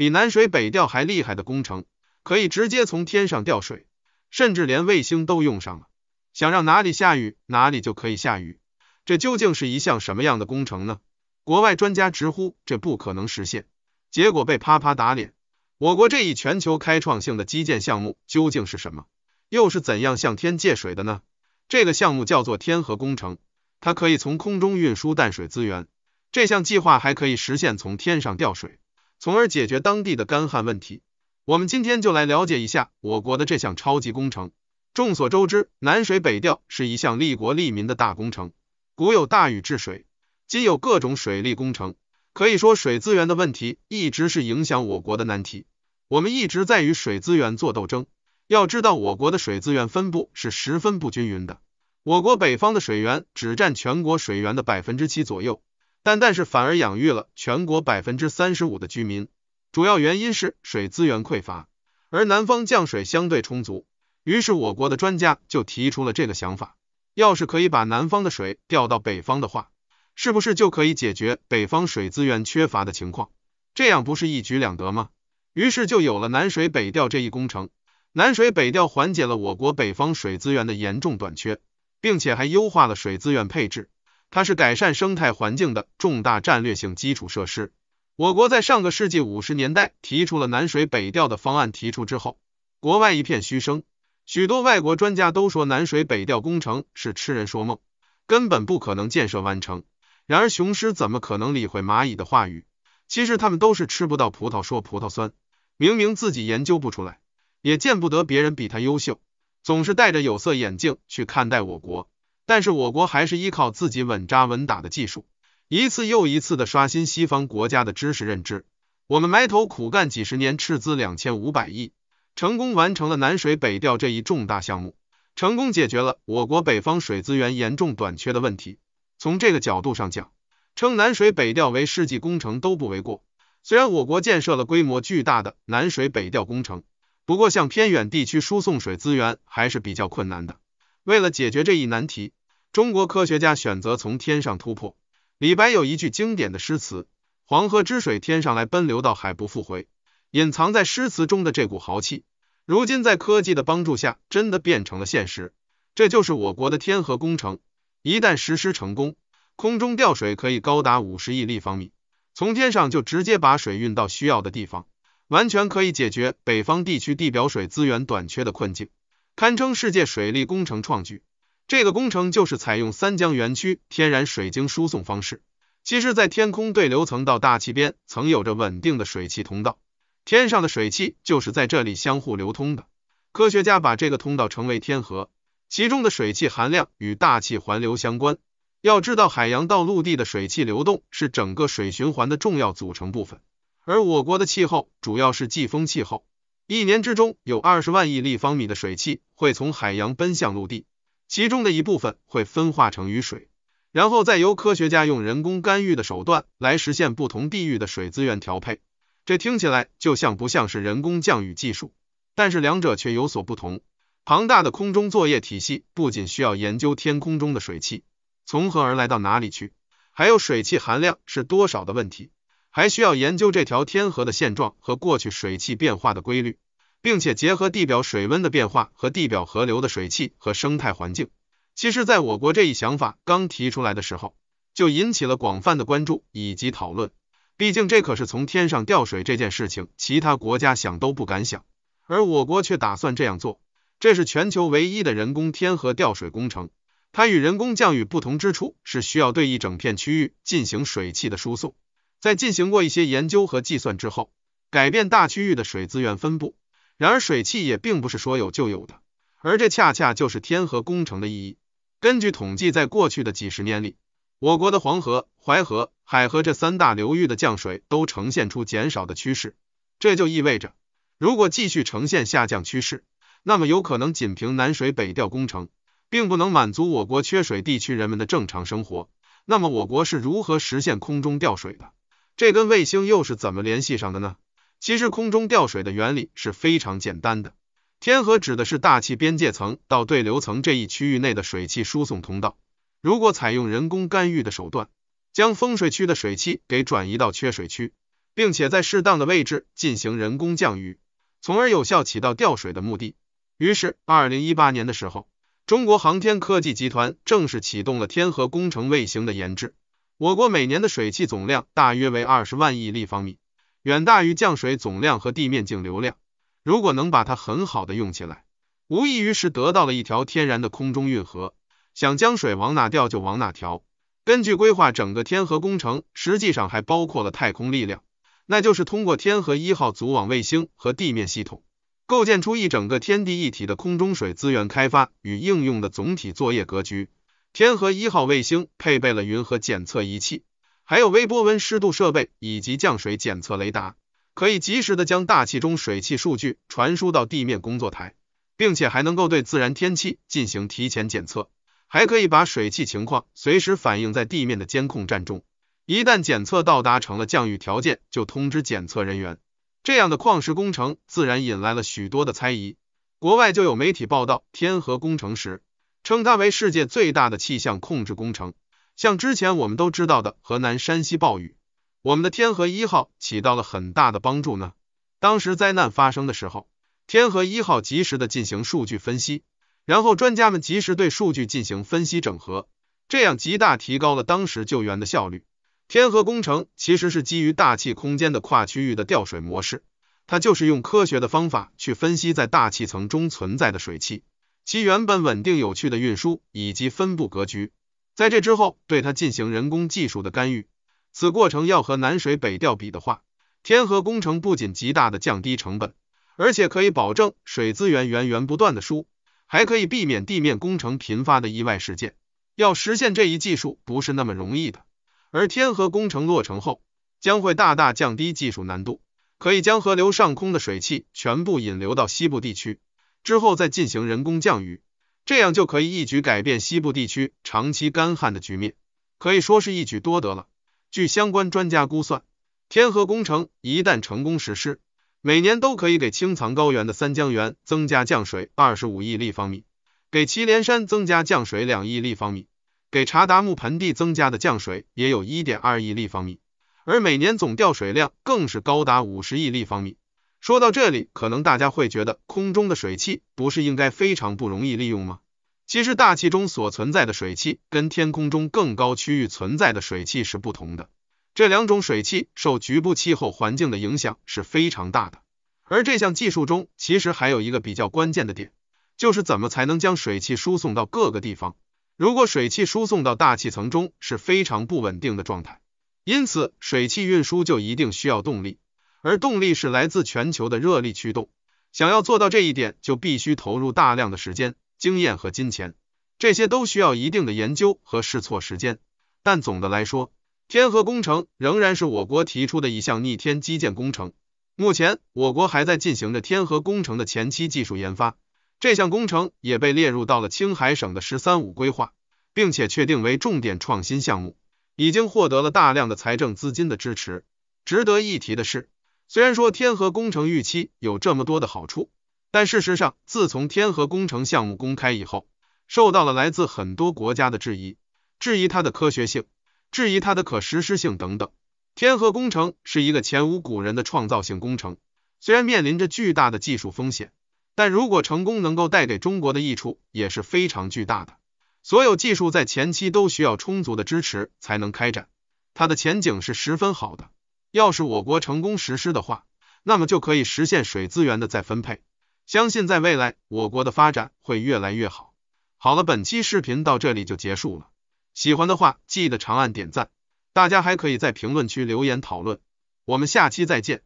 比南水北调还厉害的工程，可以直接从天上调水，甚至连卫星都用上了。想让哪里下雨，哪里就可以下雨。这究竟是一项什么样的工程呢？国外专家直呼这不可能实现，结果被啪啪打脸。我国这一全球开创性的基建项目究竟是什么？又是怎样向天借水的呢？这个项目叫做天河工程，它可以从空中运输淡水资源。这项计划还可以实现从天上调水。从而解决当地的干旱问题。我们今天就来了解一下我国的这项超级工程。众所周知，南水北调是一项利国利民的大工程。古有大禹治水，今有各种水利工程。可以说，水资源的问题一直是影响我国的难题。我们一直在与水资源做斗争。要知道，我国的水资源分布是十分不均匀的。我国北方的水源只占全国水源的百分之七左右。但但是反而养育了全国百分之三十五的居民，主要原因是水资源匮乏，而南方降水相对充足，于是我国的专家就提出了这个想法，要是可以把南方的水调到北方的话，是不是就可以解决北方水资源缺乏的情况？这样不是一举两得吗？于是就有了南水北调这一工程。南水北调缓解了我国北方水资源的严重短缺，并且还优化了水资源配置。它是改善生态环境的重大战略性基础设施。我国在上个世纪五十年代提出了南水北调的方案，提出之后，国外一片嘘声，许多外国专家都说南水北调工程是痴人说梦，根本不可能建设完成。然而，雄狮怎么可能理会蚂蚁的话语？其实他们都是吃不到葡萄说葡萄酸，明明自己研究不出来，也见不得别人比他优秀，总是戴着有色眼镜去看待我国。但是我国还是依靠自己稳扎稳打的技术，一次又一次的刷新西方国家的知识认知。我们埋头苦干几十年，斥资两千五百亿，成功完成了南水北调这一重大项目，成功解决了我国北方水资源严重短缺的问题。从这个角度上讲，称南水北调为世纪工程都不为过。虽然我国建设了规模巨大的南水北调工程，不过向偏远地区输送水资源还是比较困难的。为了解决这一难题，中国科学家选择从天上突破。李白有一句经典的诗词：“黄河之水天上来，奔流到海不复回。”隐藏在诗词中的这股豪气，如今在科技的帮助下，真的变成了现实。这就是我国的天河工程。一旦实施成功，空中吊水可以高达五十亿立方米，从天上就直接把水运到需要的地方，完全可以解决北方地区地表水资源短缺的困境，堪称世界水利工程创举。这个工程就是采用三江源区天然水晶输送方式。其实，在天空对流层到大气边曾有着稳定的水汽通道，天上的水汽就是在这里相互流通的。科学家把这个通道称为“天河”，其中的水汽含量与大气环流相关。要知道，海洋到陆地的水汽流动是整个水循环的重要组成部分。而我国的气候主要是季风气候，一年之中有二十万亿立方米的水汽会从海洋奔向陆地。其中的一部分会分化成雨水，然后再由科学家用人工干预的手段来实现不同地域的水资源调配。这听起来就像不像是人工降雨技术，但是两者却有所不同。庞大的空中作业体系不仅需要研究天空中的水汽从何而来到哪里去，还有水汽含量是多少的问题，还需要研究这条天河的现状和过去水汽变化的规律。并且结合地表水温的变化和地表河流的水汽和生态环境，其实，在我国这一想法刚提出来的时候，就引起了广泛的关注以及讨论。毕竟，这可是从天上掉水这件事情，其他国家想都不敢想，而我国却打算这样做。这是全球唯一的人工天河调水工程。它与人工降雨不同之处是需要对一整片区域进行水汽的输送。在进行过一些研究和计算之后，改变大区域的水资源分布。然而水汽也并不是说有就有的，而这恰恰就是天河工程的意义。根据统计，在过去的几十年里，我国的黄河、淮河、海河这三大流域的降水都呈现出减少的趋势。这就意味着，如果继续呈现下降趋势，那么有可能仅凭南水北调工程，并不能满足我国缺水地区人们的正常生活。那么我国是如何实现空中调水的？这跟卫星又是怎么联系上的呢？其实空中调水的原理是非常简单的。天河指的是大气边界层到对流层这一区域内的水汽输送通道。如果采用人工干预的手段，将风水区的水汽给转移到缺水区，并且在适当的位置进行人工降雨，从而有效起到调水的目的。于是，二零一八年的时候，中国航天科技集团正式启动了天河工程卫星的研制。我国每年的水汽总量大约为二十万亿立方米。远大于降水总量和地面径流量，如果能把它很好的用起来，无异于是得到了一条天然的空中运河，想将水往哪调就往哪调。根据规划，整个天河工程实际上还包括了太空力量，那就是通过天河一号组网卫星和地面系统，构建出一整个天地一体的空中水资源开发与应用的总体作业格局。天河一号卫星配备了云和检测仪器。还有微波温湿度设备以及降水检测雷达，可以及时的将大气中水汽数据传输到地面工作台，并且还能够对自然天气进行提前检测，还可以把水汽情况随时反映在地面的监控站中。一旦检测到达成了降雨条件，就通知检测人员。这样的矿石工程自然引来了许多的猜疑。国外就有媒体报道天河工程时，称它为世界最大的气象控制工程。像之前我们都知道的河南山西暴雨，我们的天河一号起到了很大的帮助呢。当时灾难发生的时候，天河一号及时的进行数据分析，然后专家们及时对数据进行分析整合，这样极大提高了当时救援的效率。天河工程其实是基于大气空间的跨区域的调水模式，它就是用科学的方法去分析在大气层中存在的水汽，其原本稳定有趣的运输以及分布格局。在这之后，对它进行人工技术的干预，此过程要和南水北调比的话，天河工程不仅极大的降低成本，而且可以保证水资源源源不断的输，还可以避免地面工程频发的意外事件。要实现这一技术不是那么容易的，而天河工程落成后，将会大大降低技术难度，可以将河流上空的水汽全部引流到西部地区，之后再进行人工降雨。这样就可以一举改变西部地区长期干旱的局面，可以说是一举多得了。据相关专家估算，天河工程一旦成功实施，每年都可以给青藏高原的三江源增加降水二十五亿立方米，给祁连山增加降水两亿立方米，给查达木盆地增加的降水也有一点二亿立方米，而每年总调水量更是高达五十亿立方米。说到这里，可能大家会觉得空中的水汽不是应该非常不容易利用吗？其实大气中所存在的水汽跟天空中更高区域存在的水汽是不同的，这两种水汽受局部气候环境的影响是非常大的。而这项技术中其实还有一个比较关键的点，就是怎么才能将水汽输送到各个地方。如果水汽输送到大气层中是非常不稳定的状态，因此水汽运输就一定需要动力。而动力是来自全球的热力驱动，想要做到这一点，就必须投入大量的时间、经验和金钱，这些都需要一定的研究和试错时间。但总的来说，天河工程仍然是我国提出的一项逆天基建工程。目前，我国还在进行着天河工程的前期技术研发，这项工程也被列入到了青海省的“十三五”规划，并且确定为重点创新项目，已经获得了大量的财政资金的支持。值得一提的是，虽然说天河工程预期有这么多的好处，但事实上，自从天河工程项目公开以后，受到了来自很多国家的质疑，质疑它的科学性，质疑它的可实施性等等。天河工程是一个前无古人的创造性工程，虽然面临着巨大的技术风险，但如果成功，能够带给中国的益处也是非常巨大的。所有技术在前期都需要充足的支持才能开展，它的前景是十分好的。要是我国成功实施的话，那么就可以实现水资源的再分配。相信在未来，我国的发展会越来越好。好了，本期视频到这里就结束了。喜欢的话记得长按点赞，大家还可以在评论区留言讨论。我们下期再见。